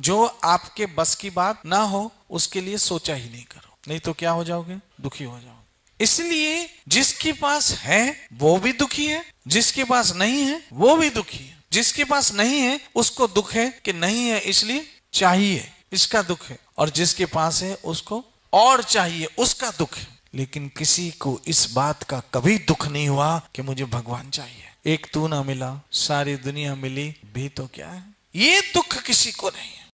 जो आपके बस की बात ना हो उसके लिए सोचा ही नहीं करो नहीं तो क्या हो जाओगे दुखी हो जाओगे इसलिए जिसके पास है वो भी दुखी है जिसके पास नहीं है वो भी दुखी है जिसके पास नहीं है उसको दुख है कि नहीं है इसलिए चाहिए इसका दुख है और जिसके पास है उसको और चाहिए उसका दुख है लेकिन किसी को इस बात का कभी दुख नहीं हुआ कि मुझे भगवान चाहिए एक तू ना मिला सारी दुनिया मिली भी तो क्या है ये दुख किसी को नहीं है